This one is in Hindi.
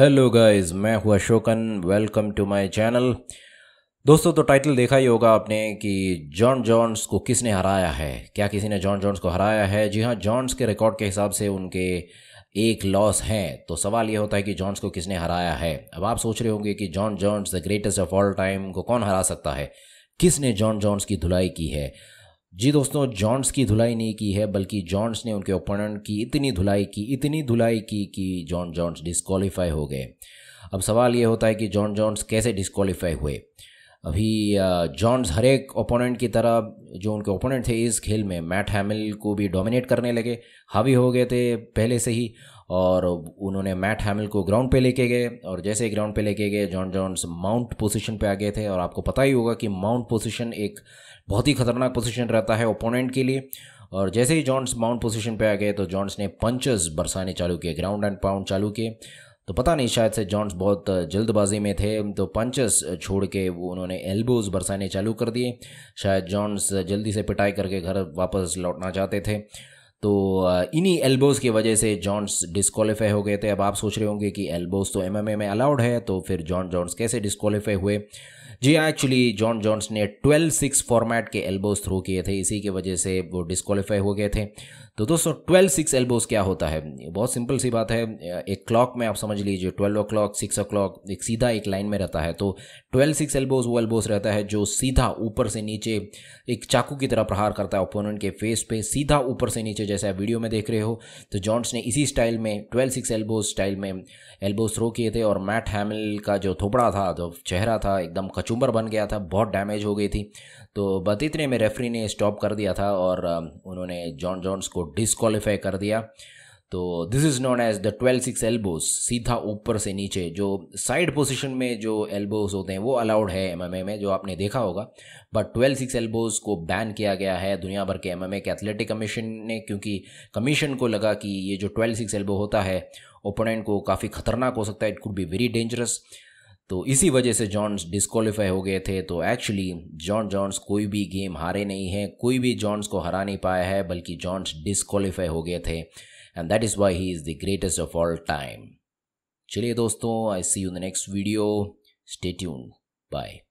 हेलो गाइस मैं हुआ Ashokan welcome to my channel दोस्तों तो टाइटल देखा ही होगा आपने कि जॉन जॉन्स को किसने हराया है क्या किसी ने जॉन जॉन्स को हराया है जी हाँ जॉन्स के रिकॉर्ड के हिसाब से उनके एक लॉस हैं तो सवाल ये होता है कि जॉन्स को किसने हराया है अब आप सोच रहे होंगे कि Jon Jones the greatest of all time को कौन हरा सकता है किसने जॉन जॉन्स की धुलाई की है जी दोस्तों जॉन्स की धुलाई नहीं की है बल्कि जॉन्स ने उनके ओपोनेंट की इतनी धुलाई की इतनी धुलाई की कि जॉन जॉन्स डिस्कालीफाई हो गए अब सवाल ये होता है कि जॉन जॉन्स कैसे डिस्कालीफाई हुए अभी जॉन्स हर एक ओपोनेंट की तरह जो उनके ओपोनेंट थे इस खेल में मैट हैमिल को भी डोमिनेट करने लगे हावी हो गए थे पहले से ही और उन्होंने मैट हैमिल को ग्राउंड पे लेके गए और जैसे ही ग्राउंड पे लेके गए जॉन जॉन्स माउंट पोजीशन पे आ गए थे और आपको पता ही होगा कि माउंट पोजीशन एक बहुत ही खतरनाक पोजीशन रहता है ओपोनेंट के लिए और जैसे ही जॉन्स माउंट पोजीशन पे आ गए तो जॉन्स ने पंचेस बरसाने चालू किए ग्राउंड एंड पाउंड चालू किए तो पता नहीं शायद से जॉन्स बहुत जल्दबाजी में थे तो पंचस छोड़ के वो उन्होंने एल्बोज बरसाने चालू कर दिए शायद जॉन्स जल्दी से पिटाई करके घर वापस लौटना चाहते थे तो इन्हीं एल्बोज की वजह से जॉन्स डिस्कालीफाई हो गए थे अब आप सोच रहे होंगे कि एल्बोज तो एमएमए में अलाउड है तो फिर जॉन जॉन्स कैसे डिस्कालीफाई हुए जी हाँ एक्चुअली जॉन जॉन्स ने ट्वेल्व सिक्स फॉर्मेट के एल्बोज थ्रो किए थे इसी की वजह से वो डिस्कालीफाई हो गए थे तो दोस्तों ट्वेल्व सिक्स एल्बोज क्या होता है बहुत सिंपल सी बात है एक क्लॉक में आप समझ लीजिए twelve o'clock six o'clock एक सीधा एक लाइन में रहता है तो ट्वेल्व सिक्स एल्बोज वो एल्बोज रहता है जो सीधा ऊपर से नीचे एक चाकू की तरह प्रहार करता है ओपोनेंट के फेस पे सीधा ऊपर से नीचे जैसे आप वीडियो में देख रहे हो तो जॉन्ट्स ने इसी स्टाइल में ट्वेल्व सिक्स एल्बो स्टाइल में एल्बो थ्रो किए थे और मैट हैमिल का जो थोपड़ा था जो चेहरा था एकदम कचुम्बर बन गया था बहुत डैमेज हो गई थी तो बतीतने इतने में रेफरी ने स्टॉप कर दिया था और उन्होंने जॉन जॉन्स को डिसक्वालीफाई कर दिया तो this is known as the twelve six elbows सीधा ऊपर से नीचे जो साइड पोजिशन में जो एल्बोज होते हैं वो अलाउड है एम में जो आपने देखा होगा बट ट्वेल्व सिक्स एल्बोज को बैन किया गया है दुनिया भर के एम ए के एथलेटिक कमीशन ने क्योंकि कमीशन को लगा कि ये जो ट्वेल्व सिक्स एल्बो होता है ओपोनेंट को काफ़ी खतरनाक हो सकता है it could be very dangerous तो इसी वजह से जॉन्स डिस्कालीफाई हो गए थे तो एक्चुअली जॉन जॉन्स कोई भी गेम हारे नहीं है कोई भी जॉन्स को हरा नहीं पाया है बल्कि जॉन्स डिस्कालीफाई हो गए थे and that is why he is the greatest of all time. Chile dosto, I see you in the next video. Stay tuned. Bye.